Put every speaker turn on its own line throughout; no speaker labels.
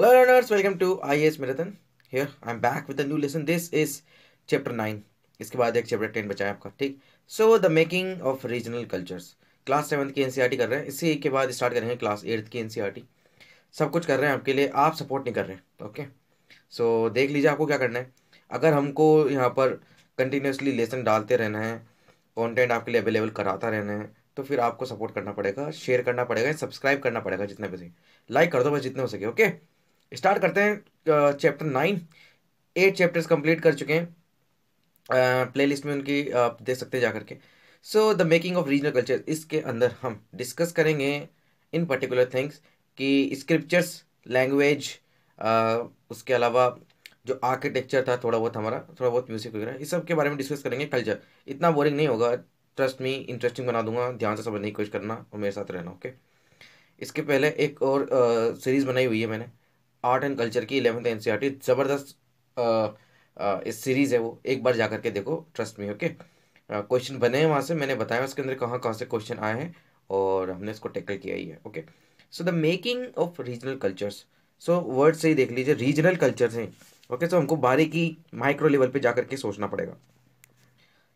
Hello learners, welcome to IAS Marathon. Here I am back with a new lesson. This is chapter 9. इसके बाद एक chapter ten बचाया आपका ठीक so the making of regional cultures class seventh की टी e कर रहे हैं इसी के बाद स्टार्ट करेंगे क्लास एट्थ की टी e सब कुछ कर रहे हैं आपके लिए आप सपोर्ट नहीं कर रहे हैं ओके सो देख लीजिए आपको क्या करना है अगर हमको यहाँ पर कंटिन्यूसली लेसन डालते रहना है कॉन्टेंट आपके लिए अवेलेबल कराता रहना है तो फिर आपको सपोर्ट करना पड़ेगा शेयर करना पड़ेगा सब्सक्राइब करना पड़ेगा जितना भी लाइक कर दो बस जितने हो सके ओके स्टार्ट करते हैं chapter nine eight chapters complete कर चुके हैं प्लेलिस्ट में उनकी आप देख सकते हैं जाकर के so the making of regional culture इसके अंदर हम डिस्कस करेंगे इन पर्टिकुलर थिंग्स कि स्क्रिप्चर्स लैंग्वेज उसके अलावा जो आर्किटेक्चर था थोड़ा बहुत हमारा थोड़ा बहुत म्यूजिक वगैरह इस सब के बारे में डिस्कस करेंगे कल्चर इतना बोरिंग नहीं होगा ट्रस्ट मी इंटरेस्टिंग बना दूंगा ध्यान से समझने की कोशिश करना और मेरे साथ रहना ओके okay? इसके पहले एक और सीरीज़ बनाई हुई है मैंने आर्ट एंड कल्चर की इलेवंथ एन सी ज़बरदस्त इस सीरीज़ है वो एक बार जा करके देखो ट्रस्ट में ओके क्वेश्चन बने हैं वहाँ से मैंने बताया उसके अंदर कहाँ कहाँ से क्वेश्चन आए हैं और हमने इसको टैकल किया ही है okay so the making of regional cultures so word से ही देख लीजिए रीजनल कल्चर्स हैं ओके सो हमको बारी की माइक्रो लेवल पे जा करके सोचना पड़ेगा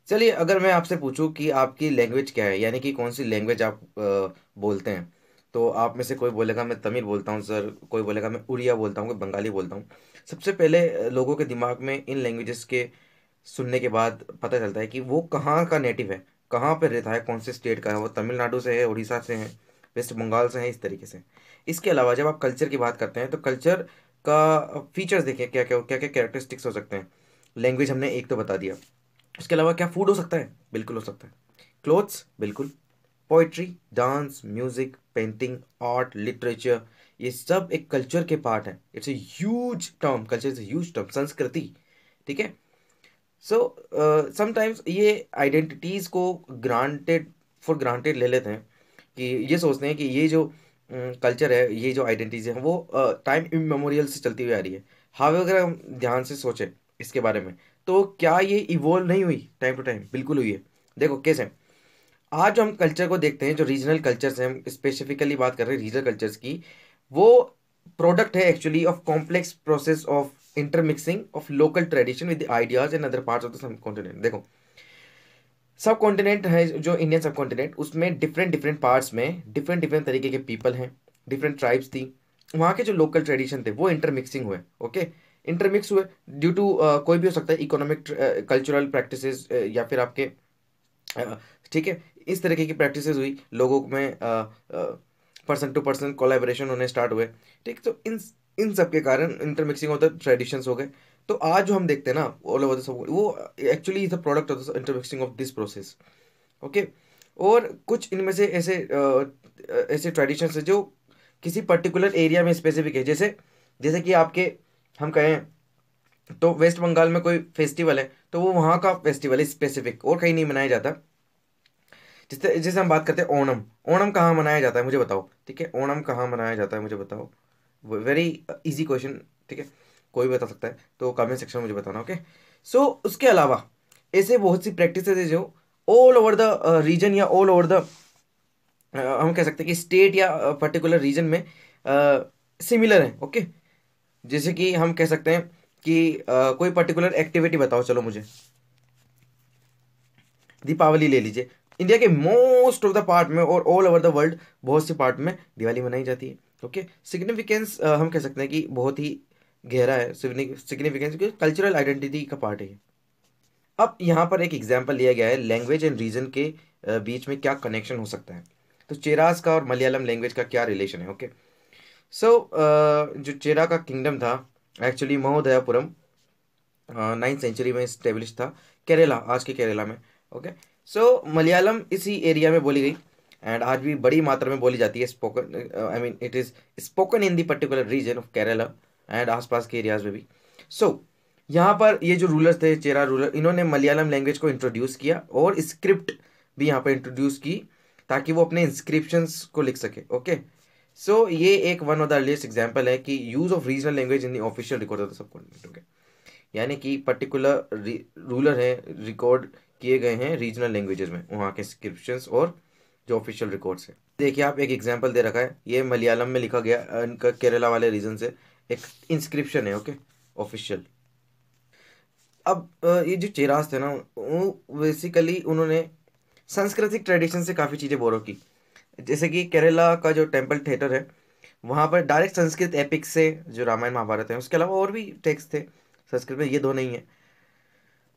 चलिए अगर मैं आपसे पूछूं कि आपकी लैंग्वेज क्या है यानी कि कौन सी लैंग्वेज आप आ, बोलते हैं तो आप में से कोई बोलेगा मैं तमिल बोलता हूँ सर कोई बोलेगा मैं उड़िया बोलता हूँ कोई बंगाली बोलता हूँ सबसे पहले लोगों के दिमाग में इन लैंग्वेजेस के सुनने के बाद पता चलता है कि वो कहाँ का नेटिव है कहाँ पर रहता है कौन से स्टेट का है वो तमिलनाडु से है उड़ीसा से है वेस्ट बंगाल से है इस तरीके से इसके अलावा जब आप कल्चर की बात करते हैं तो कल्चर का फीचर्स देखें क्या क्या क्या क्या कैरेक्टरिस्टिक्स हो सकते हैं लैंग्वेज हमने एक तो बता दिया उसके अलावा क्या फूड हो सकता है बिल्कुल हो सकता है क्लोथ्स बिल्कुल poetry dance music painting art literature ये सब एक कल्चर के पार्ट हैं it's a huge term culture is huge term संस्कृति ठीक है सो समटाइम्स uh, ये आइडेंटिटीज़ को ग्रांटेड फॉर ग्रांटेड ले लेते हैं कि ये सोचते हैं कि ये जो कल्चर mm, है ये जो आइडेंटिटीज़ है वो टाइम uh, इमेमोरियल से चलती हुई आ रही है हावे अगर हम ध्यान से सोचें इसके बारे में तो क्या ये इवोल्व नहीं हुई टाइम टू टाइम बिल्कुल हुई है देखो कैसे आज हम कल्चर को देखते हैं जो रीजनल कल्चर्स हैं हम स्पेसिफिकली बात कर रहे हैं रीजनल कल्चर्स की वो प्रोडक्ट है actually of complex process of intermixing of local tradition with ideas and other parts of the subcontinent देखो सब कॉन्टिनेंट है जो इंडियन सब कॉन्टिनेंट उसमें डिफरेंट डिफरेंट पार्ट्स में डिफरेंट डिफरेंट तरीके के पीपल हैं डिफरेंट ट्राइब्स थी वहाँ के जो लोकल ट्रेडिशन थे वो इंटरमिक्सिंग हुए ओके इंटरमिक्स हुए ड्यू टू uh, कोई भी हो सकता है इकोनॉमिक कल्चरल प्रैक्टिस या फिर आपके ठीक है इस तरीके की प्रैक्टिस हुई लोगों में पर्सन टू पर्सन कोलेबरेशन होने स्टार्ट हुए ठीक तो इन इन सब के कारण इंटरमिक्सिंग होता ट्रेडिशंस हो गए तो आज जो हम देखते हैं ना ऑल ओवर द वो actually is the product of the intermixing of this process okay और कुछ इनमें से ऐसे ऐसे ट्रेडिशंस है जो किसी पर्टिकुलर एरिया में स्पेसिफिक है जैसे जैसे कि आपके हम कहें तो वेस्ट बंगाल में कोई फेस्टिवल है तो वो वहाँ का फेस्टिवल है स्पेसिफिक और कहीं नहीं मनाया जाता जिससे जिससे हम बात करते हैं ओणम ओणम कहाँ मनाया जाता है मुझे बताओ ठीक है ओणम कहाँ मनाया जाता है मुझे बताओ वेरी इजी क्वेश्चन ठीक है कोई बता सकता है तो कमेंट सेक्शन में मुझे बताना ओके सो so, उसके अलावा ऐसे बहुत सी प्रैक्टिस है जो ऑल ओवर द रीजन या ऑल ओवर द हम कह सकते हैं कि स्टेट या पर्टिकुलर uh, रीजन में सिमिलर uh, हैं ओके okay? जैसे कि हम कह सकते हैं कि uh, कोई पर्टिकुलर एक्टिविटी बताओ चलो मुझे दीपावली ले लीजिए इंडिया के मोस्ट ऑफ द पार्ट में और ऑल ओवर द वर्ल्ड बहुत सी पार्ट में दिवाली मनाई जाती है ओके सिग्निफिकेंस हम कह सकते हैं कि बहुत ही गहरा है सिग्निफिकेंस क्योंकि कल्चरल आइडेंटिटी का पार्ट है अब यहाँ पर एक एग्जाम्पल लिया गया है लैंग्वेज एंड रीजन के बीच में क्या कनेक्शन हो सकता है तो चेरास का और मलयालम लैंग्वेज का क्या रिलेशन है ओके सो so, uh, जो चेरा का किंगडम था एक्चुअली महोदयापुरम नाइन्थ सेंचुरी में स्टेब्लिश था केरला आज के केरला में okay okay? So so, Malayalam इसी एरिया में बोली गई एंड आज भी बड़ी मात्रा में बोली जाती है spoken I mean it is spoken in the particular region of Kerala and आसपास के एरियाज में भी सो so, यहाँ पर ये जो रूलर्स थे चेरा रूलर इन्होंने मलयालम लैंग्वेज को इंट्रोड्यूस किया और स्क्रिप्ट भी यहाँ पर इंट्रोड्यूस की ताकि वो अपने इंस्क्रिप्शंस को लिख सके ओके okay? सो so, ये एक one of the earliest example है कि use of regional language in the official record of the subcontinent okay यानी कि पर्टिकुलर रूलर है रिकॉर्ड किए गए हैं रीजनल लैंग्वेजेस में वहाँ के स्क्रिप्शन और जो ऑफिशियल रिकॉर्ड्स हैं देखिए आप एक एग्जाम्पल दे रखा है ये मलयालम में लिखा गया इनका केरला वाले रीजन से एक इंस्क्रिप्शन है ओके ऑफिशियल अब ये जो चेरास थे ना वो बेसिकली उन्होंने सांस्कृतिक ट्रेडिशन से काफ़ी चीज़ें बोरो की जैसे कि केरला का जो टेम्पल थिएटर है वहाँ पर डायरेक्ट संस्कृत एपिक से जो रामायण महाभारत है उसके अलावा और भी टेक्स्ट थे संस्कृत में ये दो नहीं है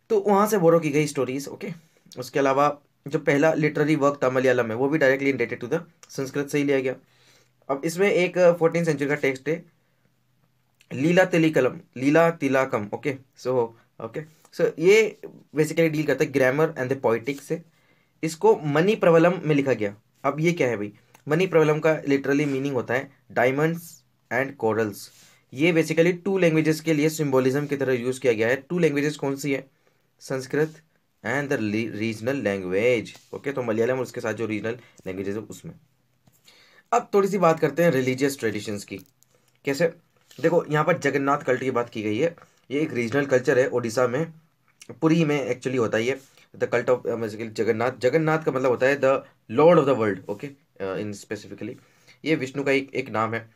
तो वहाँ से बोरो की गई स्टोरीज ओके उसके अलावा जो पहला लिटरेरी वर्क था मलयालम है वो भी directly related to the Sanskrit से ही लिया गया अब इसमें एक फोर्टीन uh, सेंचुरी का टेक्स्ट है लीला तिलिकलम लीला तिलाकम ओके सो ओके सो ये बेसिकली डील करता है ग्रामर एंड द पोइटिक्स से इसको मनी प्रवलम में लिखा गया अब ये क्या है भाई मनी प्रवलम का लिटरली मीनिंग होता है डायमंड्स एंड कोरल्स ये बेसिकली टू लैंग्वेजेस के लिए सिम्बोलिज्म की तरह यूज़ किया गया है टू लैंग्वेजेस कौन सी है Sanskrit and the regional language okay तो मलयालम उसके साथ जो रीजनल लैंग्वेजेस है उसमें अब थोड़ी सी बात करते हैं रिलीजियस ट्रेडिशंस की कैसे देखो यहाँ पर जगन्नाथ कल्ट की बात की गई है ये एक रीजनल कल्चर है ओडिशा में पुरी में एक्चुअली होता है ये the cult of Jagannath Jagannath का मतलब होता है the lord of the world okay in specifically ये विष्णु का एक एक नाम है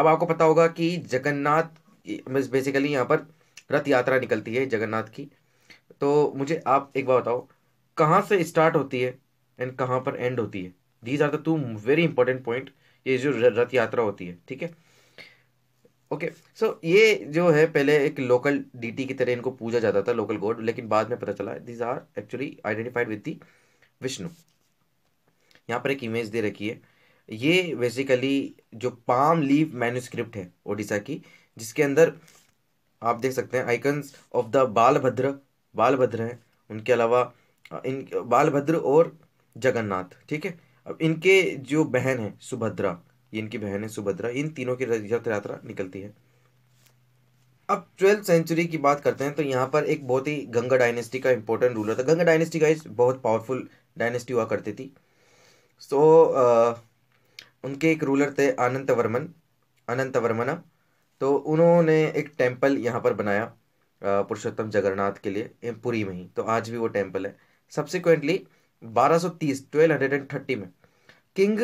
अब आपको पता होगा कि जगन्नाथ बेसिकली यहाँ पर रथ यात्रा निकलती है जगन्नाथ की तो मुझे आप एक बार बताओ कहाँ से स्टार्ट होती है एंड कहाँ पर एंड होती है these are the two very important point ये जो रथ यात्रा होती है ठीक है ओके सो ये जो है पहले एक लोकल डीटी की तरह इनको पूजा जाता था लोकल गॉड लेकिन बाद में पता चला these are actually identified with the Vishnu यहाँ पर एक इमेज दे रखी है ये बेसिकली जो पाम लीव मैन्यूस्क्रिप्ट है ओडिशा की जिसके अंदर आप देख सकते हैं icons of the Balabhadra Balabhadra हैं उनके अलावा इन बालभद्र और जगन्नाथ ठीक है अब इनके जो बहन है सुभद्रा ये इनकी बहन है सुभद्रा इन तीनों की रथ यात्रा निकलती है अब ट्वेल्थ सेंचुरी की बात करते हैं तो यहाँ पर एक बहुत ही गंगा डायनेस्टी का इंपॉर्टेंट रूलर था गंगा डायनेस्टी का बहुत पावरफुल डायनेस्टी हुआ करती थी सो so, उनके एक रूलर थे अनंत वर्मन अनंत वर्मना तो उन्होंने एक टेम्पल यहाँ पर बनाया पुरुषोत्तम जगन्नाथ के लिए पुरी में ही तो आज भी वो टेम्पल है सब्सिक्वेंटली 1230 1230 में किंग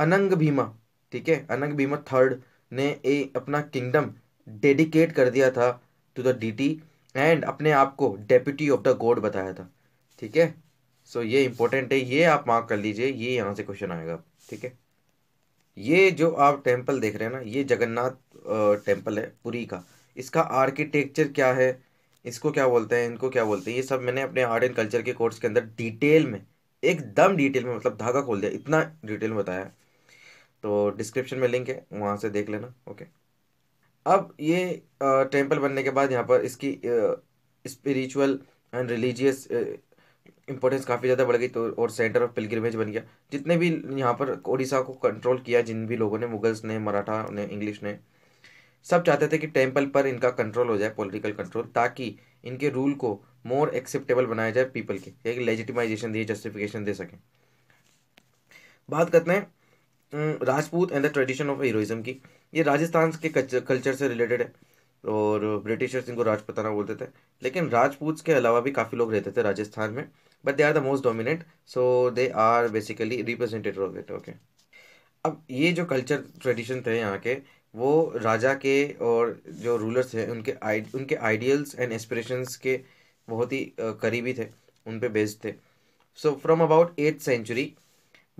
अनंग भीमा ठीक है अनंग भीमा थर्ड ने ए अपना किंगडम डेडिकेट कर दिया था टू द डीटी एंड अपने आप को डेप्यूटी ऑफ द गॉड बताया था ठीक है सो ये इंपॉर्टेंट है ये आप मार्क कर लीजिए ये यहाँ से क्वेश्चन आएगा ठीक है ये जो आप टेम्पल देख रहे हैं ना ये जगन्नाथ टेम्पल है पुरी का इसका आर्किटेक्चर क्या है इसको क्या बोलते हैं इनको क्या बोलते हैं ये सब मैंने अपने आर्ट एंड कल्चर के कोर्स के अंदर डिटेल में एकदम डिटेल में मतलब धागा खोल दिया इतना डिटेल में बताया तो डिस्क्रिप्शन में लिंक है वहाँ से देख लेना ओके अब ये टेम्पल बनने के बाद यहाँ पर इसकी स्पिरिचुअल एंड रिलीजियस इम्पोर्टेंस काफ़ी ज़्यादा बढ़ गई तो और सेंटर ऑफ पिलग्रिमेज बन गया जितने भी यहाँ पर ओडिशा को कंट्रोल किया जिन भी लोगों ने मुगल्स ने मराठा ने इंग्लिश ने सब चाहते थे कि टेम्पल पर इनका कंट्रोल हो जाए पॉलिटिकल कंट्रोल ताकि इनके रूल को मोर एक्सेप्टेबल बनाया जाए पीपल के एक लेजिटिमाइजेशन दिए जस्टिफिकेशन दे सकें बात करते हैं Rajput and the tradition of heroism की ये राजस्थान के कल्चर से रिलेटेड है और ब्रिटिशर्स इनको राजपताना बोलते थे लेकिन राजपूत के अलावा भी काफ़ी लोग रहते थे राजस्थान में but they are the most dominant so they are basically representative of it okay अब ये जो कल्चर ट्रेडिशन थे यहाँ के वो राजा के और जो रूलर्स हैं उनके आई उनके आइडियल्स एंड एस्पिरेशंस के बहुत ही करीबी थे उन पे बेस्ड थे so from about eight century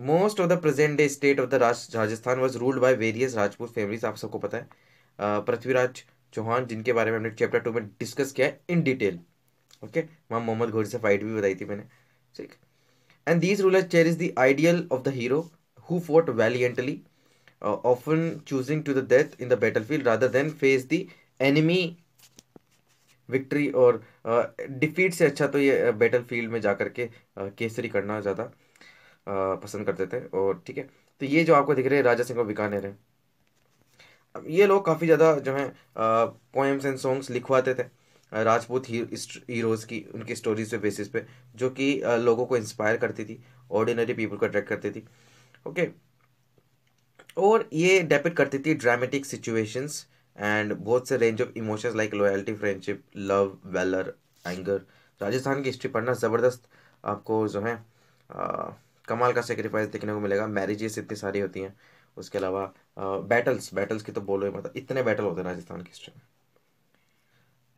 most of the present day state of the Rajasthan was ruled by various Rajput families आप सबको पता है पृथ्वीराज चौहान जिनके बारे में हमने चैप्टर टू में डिस्कस किया है इन डिटेल ओके वहाँ मोहम्मद घोरी से फाइट भी बताई थी मैंने ठीक and these ruler cherish is the ideal of the hero who fought valiantly uh, often choosing to the death in the battlefield rather than face the enemy victory और defeat से अच्छा तो ये बैटल uh, फील्ड में जा कर के uh, Kesari करना ज़्यादा uh, पसंद करते थे और ठीक है तो ये जो आपको दिख रहे हैं राजा सिंह और बीकानेर है अब ये लोग काफ़ी ज़्यादा जो है पोएम्स एंड सॉन्ग्स लिखवाते थे राजपूत हीरोज़ की उनकी स्टोरीज पे बेसिस पे जो कि लोगों को इंस्पायर करती थी ऑर्डिनरी पीपल को अट्रैक्ट करती थी ओके okay. और ये डेपिट करती थी ड्रामेटिक सिचुएशंस एंड बहुत से range of emotions like loyalty friendship love valour anger Rajasthan की हिस्ट्री पढ़ना ज़बरदस्त आपको जो है आ, कमाल का सेक्रीफाइस देखने को मिलेगा मैरिजेस इतनी सारी होती हैं उसके अलावा बैटल्स बैटल्स की तो बोलो ही मतलब इतने बैटल होते हैं राजस्थान की हिस्ट्री में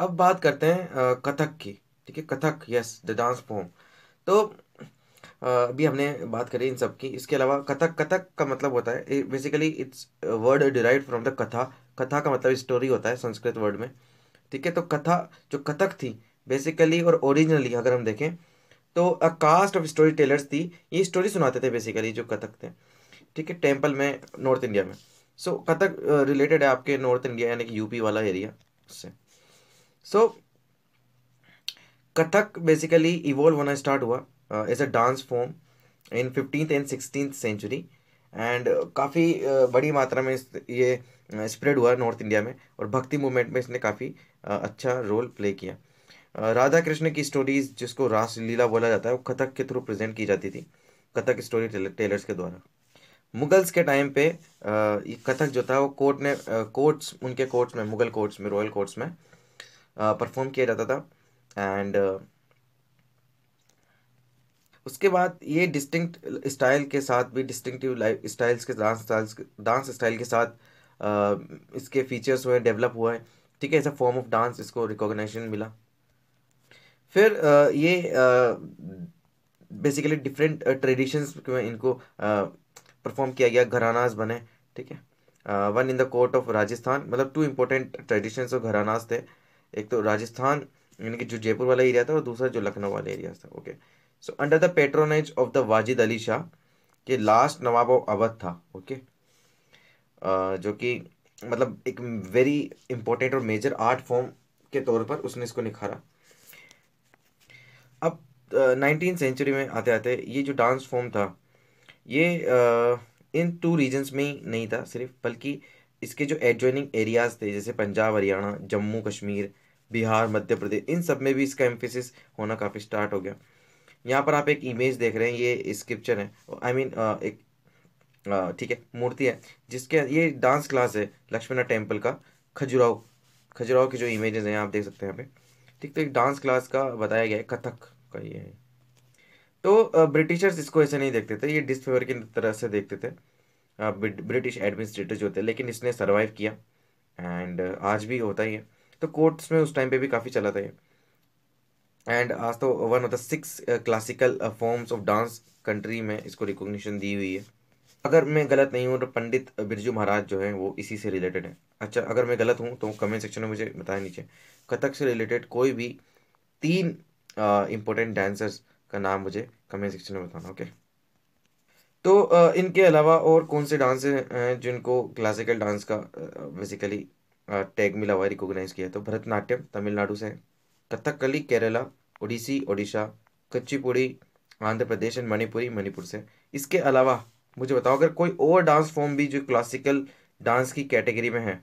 अब बात करते हैं कथक की ठीक है Kathak yes the dance form तो अभी हमने बात करी इन सब की इसके अलावा कथक कथक का मतलब होता है basically it's word derive from the katha कथा का मतलब स्टोरी होता है संस्कृत वर्ड में ठीक है तो कथा जो कथक थी बेसिकली और ओरिजिनली अगर हम देखें तो a caste of story tellers थी ये स्टोरी सुनाते थे बेसिकली जो कथक थे ठीक है टेम्पल में नॉर्थ इंडिया में so so, Kathak related uh, है आपके नॉर्थ इंडिया यानी कि यूपी वाला एरिया से so so, Kathak basically evolve होना स्टार्ट हुआ as a dance form in fifteenth and sixteen century and काफ़ी बड़ी मात्रा में ये स्प्रेड uh, हुआ नॉर्थ इंडिया में और भक्ति मूवमेंट में इसने काफ़ी uh, अच्छा रोल प्ले किया uh, राधा कृष्ण की स्टोरीज जिसको रासलीला बोला जाता है वो कथक के थ्रू प्रेजेंट की जाती थी कथक स्टोरी टेलर्स के द्वारा मुगल्स के टाइम पे ये कथक जो था वो कोर्ट ने कोर्ट्स उनके कोर्ट्स में मुगल कोर्ट्स में रॉयल कोर्ट्स में परफॉर्म किया जाता था एंड उसके बाद ये डिस्टिंक्ट स्टाइल के साथ भी डिस्टिंक्टिव लाइफ स्टाइल्स के डांस स्टाइल्स डांस स्टाइल के साथ आ, इसके फीचर्स हुए डेवलप हुआ है ठीक है ऐसा फॉर्म ऑफ डांस इसको रिकॉग्नाइजेशन मिला फिर आ, ये बेसिकली डिफरेंट ट्रेडिशंस में इनको परफॉर्म किया गया घरानाज बने ठीक है one in the court of Rajasthan मतलब टू इम्पोर्टेंट ट्रेडिशंस और घरानाज थे एक तो राजस्थान यानी कि जो जयपुर वाला एरिया था और दूसरा जो लखनऊ वाला एरिया था okay okay. So under the patronage of the Wajid Ali Shah के लास्ट नवाब ऑफ अवध था ओके okay? uh, जो कि मतलब एक वेरी इंपॉर्टेंट और मेजर आर्ट फॉर्म के तौर पर उसने इसको निखारा अब नाइनटीन uh, सेंचुरी में आते आते ये जो डांस फॉर्म था ये uh, इन टू रीजन्स में ही नहीं था सिर्फ बल्कि इसके जो एडजॉइनिंग एरियाज़ थे जैसे पंजाब हरियाणा जम्मू कश्मीर बिहार मध्य प्रदेश इन सब में भी इसका एम्फेसिस होना काफ़ी स्टार्ट हो गया यहाँ पर आप एक इमेज देख रहे हैं ये स्क्रिप्चर है आई I मीन mean, एक ठीक है मूर्ति है जिसके ये डांस क्लास है लक्ष्मणा टेम्पल का खजुराहो खजुराहो की जो इमेजेस हैं आप देख सकते हैं यहाँ पे ठीक तो एक डांस क्लास का बताया गया है कथक का ये है तो ब्रिटिशर्स इसको ऐसे नहीं देखते थे ये डिसफेवर की तरह से देखते थे ब्रिटिश एडमिनिस्ट्रेटर जो थे लेकिन इसने सर्वाइव किया एंड आज भी होता ही है तो कोर्ट्स में उस टाइम पे भी काफ़ी चला था ये एंड आज तो one of the six classical forms of dance country में इसको रिकॉग्निशन दी हुई है अगर मैं गलत नहीं हूँ तो पंडित uh, बिरजू महाराज जो है वो इसी से रिलेटेड है अच्छा अगर मैं गलत हूँ तो कमेंट सेक्शन में मुझे बताएं नीचे कथक से रिलेटेड कोई भी तीन इम्पोर्टेंट uh, डांसर्स का नाम मुझे कमेंट सेक्शन में बताना ओके तो uh, इनके अलावा और कौन से डांस हैं जिनको क्लासिकल डांस का बेसिकली uh, टैग uh, मिला हुआ है रिकोगनाइज़ किया तो भरतनाट्यम तमिलनाडु से है कथकली केरला उड़ीसी ओडिशा कच्चीपुड़ी आंध्र प्रदेश एंड मणिपुरी मणिपुर से इसके अलावा मुझे बताओ अगर कोई और डांस फॉर्म भी जो क्लासिकल डांस की कैटेगरी में है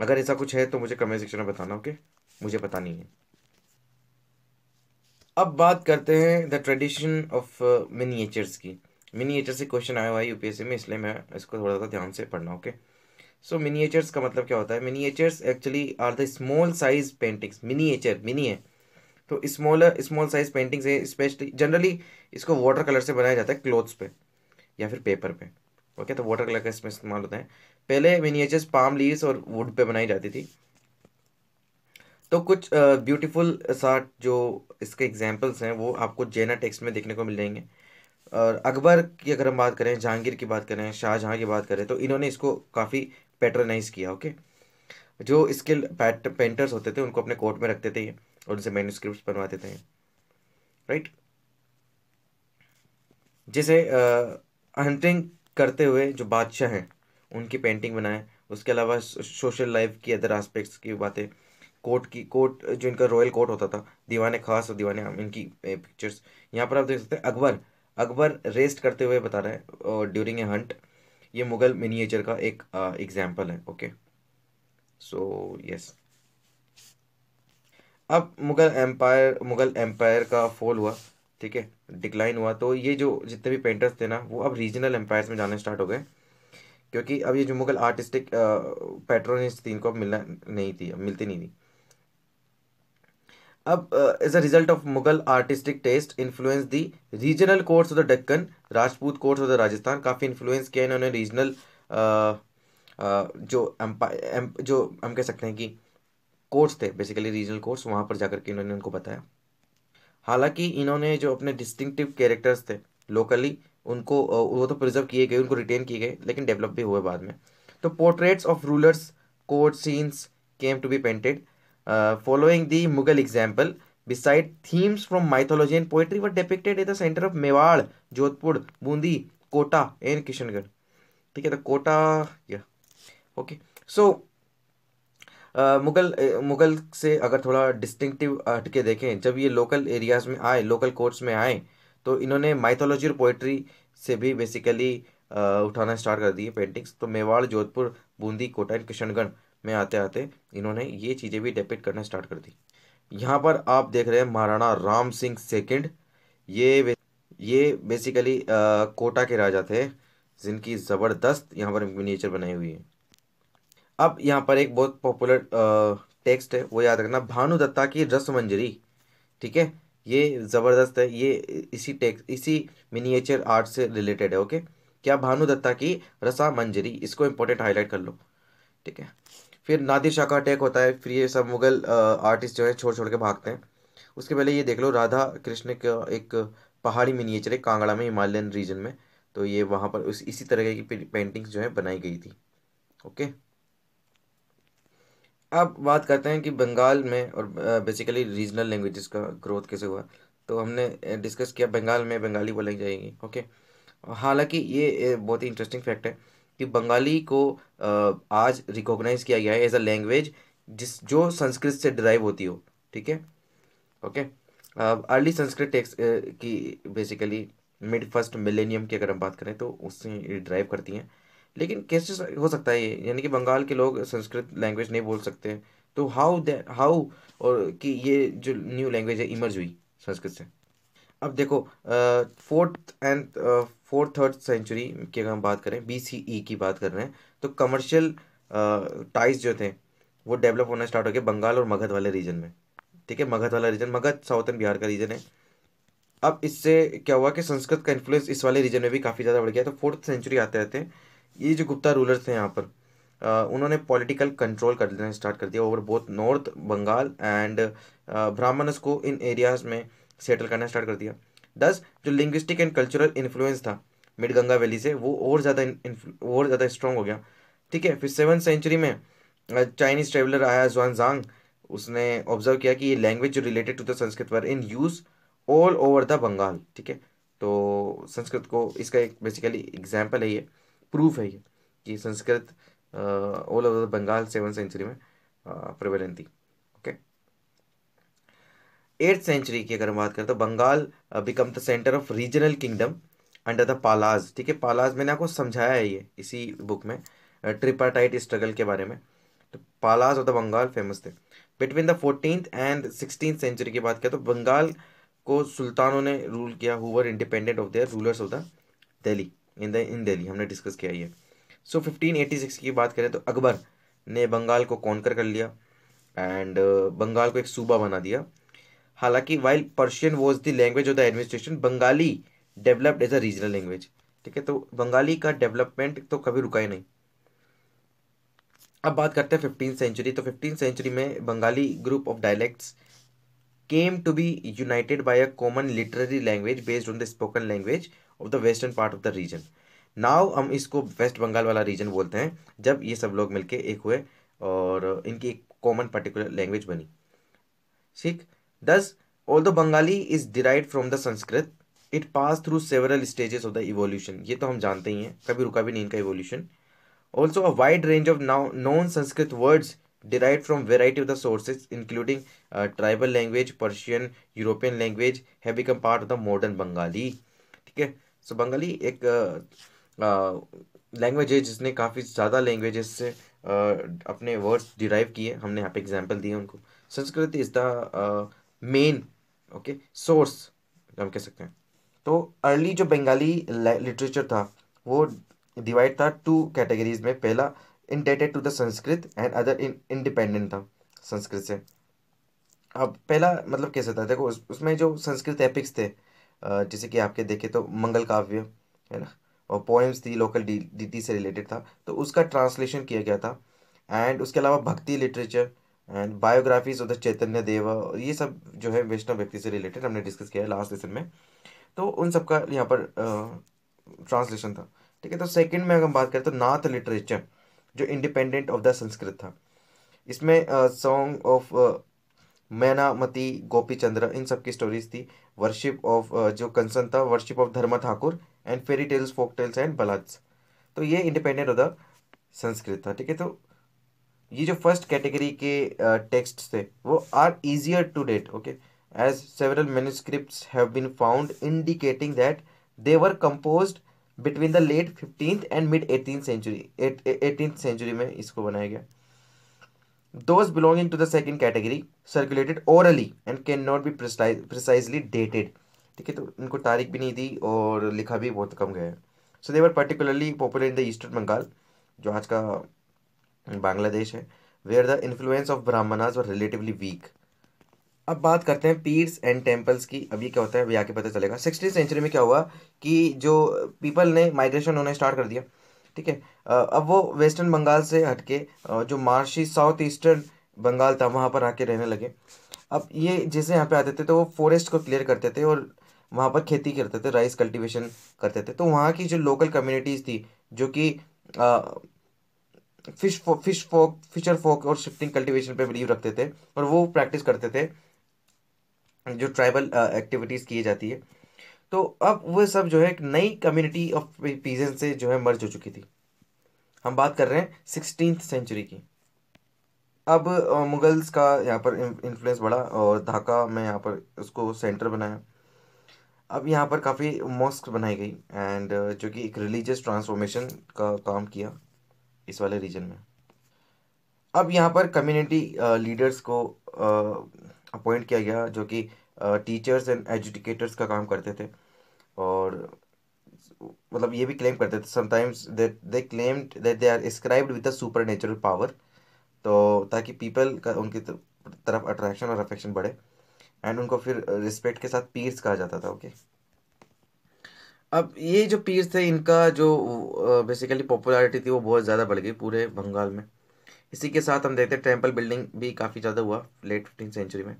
अगर ऐसा कुछ है तो मुझे कमेंट सेक्शन में बताना ओके मुझे पता नहीं है अब बात करते हैं द ट्रेडिशन ऑफ मिनिएचर्स की मिनिएचर से क्वेश्चन आया हुआ है यूपीएससी में इसलिए मैं इसको थोड़ा सा ध्यान से पढ़ना ओके okay? सो मिनीचर्स का मतलब क्या होता है miniatures actually are the small size paintings miniature mini है तो स्मॉल स्मॉल साइज पेंटिंग्स है स्पेशली जनरली इसको वाटर कलर से बनाया जाता है क्लोथ्स पे या फिर पेपर पे ओके okay, तो वाटर कलर का इसमें इस्तेमाल होता है पहले मिनीचर्स पाम लीव्स और वुड पे बनाई जाती थी तो कुछ ब्यूटीफुल uh, सा जो इसके एग्जाम्पल्स हैं वो आपको जेना टेक्स्ट में देखने को मिल जाएंगे और अकबर की अगर हम बात करें जहांगीर की बात करें शाहजहाँ की बात करें तो इन्होंने इसको काफ़ी पैटर्नाइज किया ओके जो स्किल पेंटर्स होते थे उनको अपने कोर्ट में रखते थे ये और उनसे मैन्यूस्क्रिप्ट बनवाते थे राइट जैसे हंटिंग करते हुए जो बादशाह हैं उनकी पेंटिंग बनाए उसके अलावा सोशल लाइफ की अदर आस्पेक्ट्स की बातें कोर्ट की कोर्ट जो इनका रॉयल कोर्ट होता था दीवाने खास और दीवाने आम इनकी पिक्चर्स यहाँ पर आप देख सकते हैं अकबर अकबर रेस्ट करते हुए बता रहे हैं ड्यूरिंग ए हंट ये मुग़ल मिनिएचर का एक एग्जाम्पल है ओके सो यस अब मुग़ल एम्पायर मुग़ल एम्पायर का फॉल हुआ ठीक है डिक्लाइन हुआ तो ये जो जितने भी पेंटर्स थे ना वो अब रीजनल एम्पायर्स में जाना स्टार्ट हो गए क्योंकि अब ये जो मुग़ल आर्टिस्टिक पेट्रोनिस्ट थी इनको अब मिलना नहीं थी अब मिलती नहीं थी अब as a result of Mughal artistic taste influence the regional courts of the Deccan Rajput courts of the Rajasthan काफ़ी इन्फ्लुएंस किया इन्होंने रीजनल uh, uh, जो एम्पायर जो हम कह सकते हैं कि कोर्ट्स थे बेसिकली रीजनल कोर्ट्स वहाँ पर जाकर के इन्होंने उनको बताया हालांकि इन्होंने जो अपने डिस्टिंक्टिव कैरेक्टर्स थे लोकली उनको uh, वो तो प्रिजर्व किए गए उनको रिटेन किए गए लेकिन डेवलप भी हुए बाद में तो portraits of rulers court scenes came to be painted Uh, following the Mughal example, beside themes from mythology and poetry were depicted at the center of Mewar, Jodhpur, Bundi, Kota and Kishangarh. ठीक है तो कोटा या okay so Mughal Mughal से अगर थोड़ा distinctive हटके देखें जब ये लोकल एरियाज़ में आए लोकल कोर्ट्स में आए तो इन्होंने माइथोलॉजी और पोइट्री से भी बेसिकली uh, उठाना स्टार्ट कर दिए पेंटिंग्स तो मेवाड़ जोधपुर बूंदी कोटा एंड किशनगढ़ में आते आते इन्होंने ये चीज़ें भी डेपिट करना स्टार्ट कर दी यहाँ पर आप देख रहे हैं महाराणा राम सिंह सेकंड ये ये बेसिकली आ, कोटा के राजा थे जिनकी ज़बरदस्त यहाँ पर मिनिएचर बनाई हुई है अब यहाँ पर एक बहुत पॉपुलर टेक्स्ट है वो याद रखना भानु दत्ता की रसमंजरी ठीक है ये ज़बरदस्त है ये इसी टेक्स इसी मिनिएचर आर्ट से रिलेटेड है ओके क्या भानु दत्ता की रसा मंजरी इसको इम्पोर्टेंट हाईलाइट कर लो ठीक है फिर नादिर शाह का अटैक होता है फिर ये सब मुगल आर्टिस्ट जो है छोड़ छोड़ के भागते हैं उसके पहले ये देख लो राधा कृष्ण का एक पहाड़ी मिनिएचर है कांगड़ा में हिमालयन रीजन में तो ये वहाँ पर उस इसी तरह की पेंटिंग्स जो है बनाई गई थी ओके अब बात करते हैं कि बंगाल में और बेसिकली रीजनल लैंग्वेजेस का ग्रोथ कैसे हुआ तो हमने डिस्कस किया बंगाल में बंगाली बोली जाएगी ओके हालांकि ये बहुत ही इंटरेस्टिंग फैक्ट है कि बंगाली को आज रिकॉग्नाइज किया गया है एज अ लैंग्वेज जिस जो संस्कृत से डिराइव होती हो ठीक है ओके अर्ली संस्कृत टेक्स की बेसिकली मिड फर्स्ट मिलेनियम की अगर हम बात करें तो उससे ड्राइव करती हैं लेकिन कैसे हो सकता है ये यानी कि बंगाल के लोग संस्कृत लैंग्वेज नहीं बोल सकते तो हाउ हाउ और कि ये जो न्यू लैंग्वेज है इमर्ज हुई संस्कृत से अब देखो fourth and fourth third century की अगर हम बात करें बी सी ई की बात कर रहे हैं तो कमर्शियल टाइज जो थे वो डेवलप होना स्टार्ट हो गया बंगाल और मगध वाले रीजन में ठीक है मगध वाला रीजन मगध साउथर्न बिहार का रीजन है अब इससे क्या हुआ कि संस्कृत का इन्फ्लुएंस इस वाले रीजन में भी काफ़ी ज़्यादा बढ़ गया तो फोर्थ सेंचुरी आते हैं ये जो गुप्ता रूलर्स थे यहाँ पर उन्होंने पॉलिटिकल कंट्रोल कर देना स्टार्ट कर दिया over both north Bengal and Brahmanas को इन एरियाज़ में सेटल करना स्टार्ट कर दिया दस जो लिंग्विस्टिक एंड कल्चरल इन्फ्लुएंस था मिड गंगा वैली से वो और ज़्यादा और ज़्यादा स्ट्रॉन्ग हो गया ठीक है फिर सेवन सेंचुरी में चाइनीज़ ट्रेवलर आया जुआन जांग उसने ऑब्जर्व किया कि ये language related to the Sanskrit were in use all over the Bengal ठीक है तो संस्कृत को इसका एक बेसिकली एग्जाम्पल है ये प्रूफ है ये कि Sanskrit all over the Bengal seven century में प्रवेलन थी एट्थ सेंचुरी की अगर हम बात करें तो Bengal become the centre of regional kingdom under the Palas ठीक है पालाज मैंने आपको समझाया है ये इसी बुक में ट्रिपाटाइट स्ट्रगल के बारे में तो Palas of the Bengal famous थे between the fourteen and sixteen century की बात करें तो बंगाल को सुल्तानों ने रूल किया हुआ independent of their rulers of the Delhi in the in Delhi हमने डिस्कस किया ये सो फिफ्टीन एटी सिक्स की बात करें तो अकबर ने बंगाल को कौन कर लिया एंड बंगाल को एक सूबा बना दिया हालांकि while Persian was the language of the administration Bengali developed as a regional language ठीक है तो बंगाली का डेवलपमेंट तो कभी रुका ही नहीं अब बात करते हैं फिफ्टीन सेंचुरी तो फिफ्टीन सेंचुरी में Bengali group of dialects came to be united by a common literary language based on the spoken language of the western part of the region now हम इसको वेस्ट बंगाल वाला रीजन बोलते हैं जब ये सब लोग मिलके एक हुए और इनकी एक कॉमन पर्टिकुलर लैंग्वेज बनी ठीक thus all the Bengali is derive from the Sanskrit it pass through several stages of the evolution ये तो हम जानते ही हैं कभी रुका भी नहीं इनका evolution also a wide range of now non Sanskrit words derive from variety of the sources including tribal language Persian European language have become part of the modern Bengali ठीक है सो बंगाली एक लैंग्वेज uh, uh है uh, जिसने काफ़ी ज़्यादा language से uh, अपने words derive किए हमने यहाँ पे एग्जाम्पल दिए उनको Sanskrit is the main okay source हम कह सकते हैं तो अर्ली जो बंगाली लिटरेचर था वो डिवाइड था टू कैटेगरीज में पहला indebted to the Sanskrit and other independent था संस्कृत से अब पहला मतलब कह सकता है देखो उस, उसमें जो संस्कृत एपिक्स थे जैसे कि आपके देखे तो मंगल काव्य है ना और पोएम्स थी लोकल डी डी से रिलेटेड था तो उसका ट्रांसलेशन किया गया था एंड उसके अलावा Bhakti literature and biographies of the Chaitanya Dev ये सब जो है वैष्णव व्यक्ति से रिलेटेड हमने डिस्कस किया है लास्ट लेसन में तो उन सब का यहाँ पर ट्रांसलेशन था ठीक है तो सेकंड में अगर हम बात करें तो नाथ लिटरेचर जो इंडिपेंडेंट ऑफ द संस्कृत था इसमें सॉन्ग ऑफ मैनामती चंद्र इन सब की स्टोरीज थी वर्शिप ऑफ जो कंसन था worship of Dharma Thakur and fairy tales folk tales and ballads तो ये इंडिपेंडेंट ऑफ द संस्कृत था ठीक है तो ये जो फर्स्ट कैटेगरी के टेक्स्ट थे वो are easier to date okay as several manuscript have been found indicating that they were compose between the late fifteen and mid eighteen century eighteen century में इसको बनाया गया those belonging to the second category circulated orally and can not be precisely dated ठीक है तो उनको तारीख भी नहीं दी और लिखा भी बहुत कम गया है so they were particularly popular in the eastern Bengal जो आज का बांग्लादेश Bangladesh है are the influence of Brahmanas और रिलेटिवली वीक अब बात करते हैं पीर्स एंड टेम्पल्स की अभी क्या होता है अभी आके पता चलेगा सिक्सटीन सेंचुरी में क्या हुआ कि जो पीपल ने माइग्रेशन होना स्टार्ट कर दिया ठीक है अब वो वेस्टर्न बंगाल से हटके जो मार्शी साउथ ईस्टर्न बंगाल था वहाँ पर आके रहने लगे अब ये जैसे यहाँ पे आते थे तो वो फॉरेस्ट को क्लियर करते थे और वहाँ पर खेती करते थे राइस कल्टीवेशन करते थे तो वहाँ की जो लोकल कम्युनिटीज़ थी जो कि फिश फो, फिश फोक फिशर फोक और शिफ्टिंग कल्टीवेशन पे बिलीव रखते थे और वो प्रैक्टिस करते थे जो ट्राइबल एक्टिविटीज़ की जाती है तो अब वह सब जो है एक नई कम्युनिटी ऑफ पीजन से जो है मर्ज हो चुकी थी हम बात कर रहे हैं सिक्सटीन सेंचुरी की अब uh, मुगल्स का यहाँ पर इन्फ्लुएंस बढ़ा और ढाका में यहाँ पर उसको सेंटर बनाया अब यहाँ पर काफ़ी मॉस्क बनाई गई एंड uh, जो कि एक रिलीजियस ट्रांसफॉर्मेशन का काम किया इस वाले रीजन में अब यहाँ पर कम्युनिटी लीडर्स को अपॉइंट किया गया जो कि टीचर्स एंड एजुकेटर्स का काम करते थे और मतलब ये भी क्लेम करते थे sometimes that they claimed that they are ascribed with a super natural power तो ताकि पीपल का उनकी तरफ अट्रैक्शन और अफेक्शन बढ़े एंड उनको फिर रिस्पेक्ट के साथ पीर्स कहा जाता था ओके okay? अब ये जो पीर थे इनका जो बेसिकली पॉपुलैरिटी थी वो बहुत ज़्यादा बढ़ गई पूरे बंगाल में इसी के साथ हम देखते हैं टेम्पल बिल्डिंग भी काफ़ी ज़्यादा हुआ लेट फिफ्टीन सेंचुरी में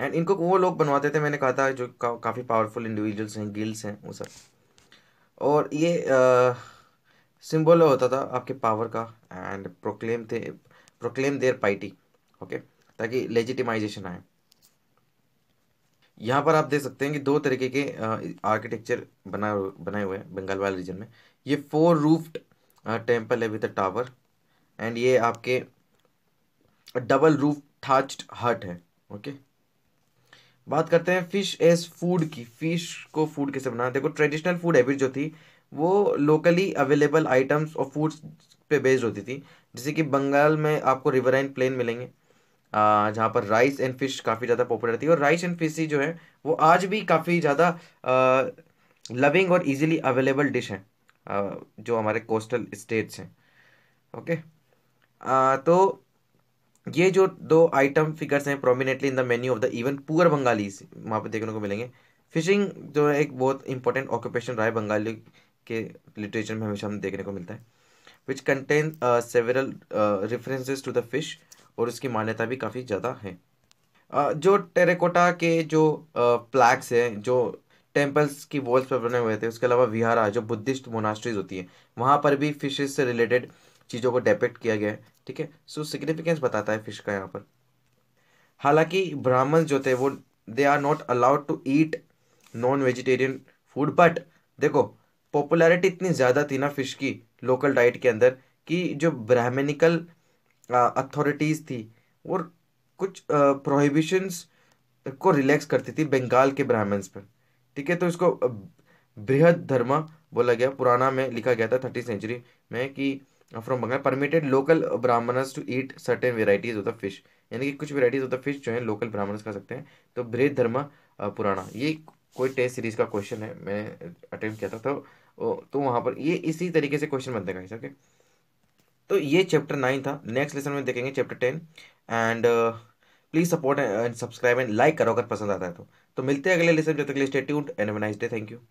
एंड इनको वो लोग बनवाते थे मैंने कहा था जो का, काफ़ी पावरफुल इंडिविजुअल्स हैं गिल्स हैं वो सब और ये सिंबल होता था आपके पावर का एंड प्रोक्लेम थे प्रोक्लेम देयर पाइटी ओके ताकि लेजिटिमाइजेशन आए यहाँ पर आप देख सकते हैं कि दो तरीके के आर्किटेक्चर बना बनाए हुए हैं बंगाल वाले रीजन में ये फोर रूफ्ड टेम्पल है विद टावर एंड ये आपके डबल रूफ थाच्ड हट है ओके बात करते हैं फिश एज फूड की फिश को फूड कैसे बनाना देखो ट्रेडिशनल फूड हैबिट जो थी वो लोकली अवेलेबल आइटम्स और फूड्स पे बेस्ड होती थी जैसे कि बंगाल में आपको रिवर एंड प्लेन मिलेंगे जहाँ पर राइस एंड फिश काफ़ी ज़्यादा पॉपुलर थी और राइस एंड फिश ही जो है वो आज भी काफ़ी ज़्यादा लविंग और इजीली अवेलेबल डिश है जो हमारे कोस्टल स्टेट्स हैं ओके तो ये जो दो आइटम फिगर्स हैं prominently in the menu of the even poor Bengali वहाँ पर देखने को मिलेंगे फिशिंग जो है एक बहुत इंपॉर्टेंट ऑक्यूपेशन रहा है बंगाली के लिटरेचर में हमेशा हम देखने को मिलता है which contain several references to the fish और उसकी मान्यता भी काफ़ी ज़्यादा है जो टेरेकोटा के जो प्लैक्स हैं जो टेम्पल्स की वॉल्स पर बने हुए थे उसके अलावा विहारा जो बुद्धिस्ट मोनास्ट्रीज होती है वहाँ पर भी फिशेज से रिलेटेड चीज़ों को डेपेक्ट किया गया है ठीक है सो सिग्निफिकेंस बताता है फिश का यहाँ पर हालांकि ब्राह्मण जो थे वो they are not allowed to eat non vegetarian food but देखो पॉपुलैरिटी इतनी ज़्यादा थी ना फिश की लोकल डाइट के अंदर कि जो ब्राह्मणिकल अथॉरिटीज़ थी वो कुछ प्रोहिबिशंस को रिलैक्स करती थी बंगाल के ब्राह्मण्स पर ठीक है तो इसको बृहद धर्मा बोला गया पुराना में लिखा गया था थर्टी सेंचुरी में कि from Bengal permitted local Brahmanas to eat certain varieties of the fish यानी कि कुछ वेराइटीज़ ऑफ द फिश जो है लोकल ब्राह्मण खा सकते हैं तो बृहद धर्मा पुराना ये कोई टेस्ट सीरीज का क्वेश्चन है मैंने अटेम्प्ट किया था तो तो वहाँ पर ये इसी तरीके से क्वेश्चन बनते हैं ओके तो ये चैप्टर नाइन था नेक्स्ट लेसन में देखेंगे chapter ten and please support and subscribe and like करो अगर पसंद आता है तो तो मिलते हैं अगले लेसन जब तक लिए stay tuned and nice day thank you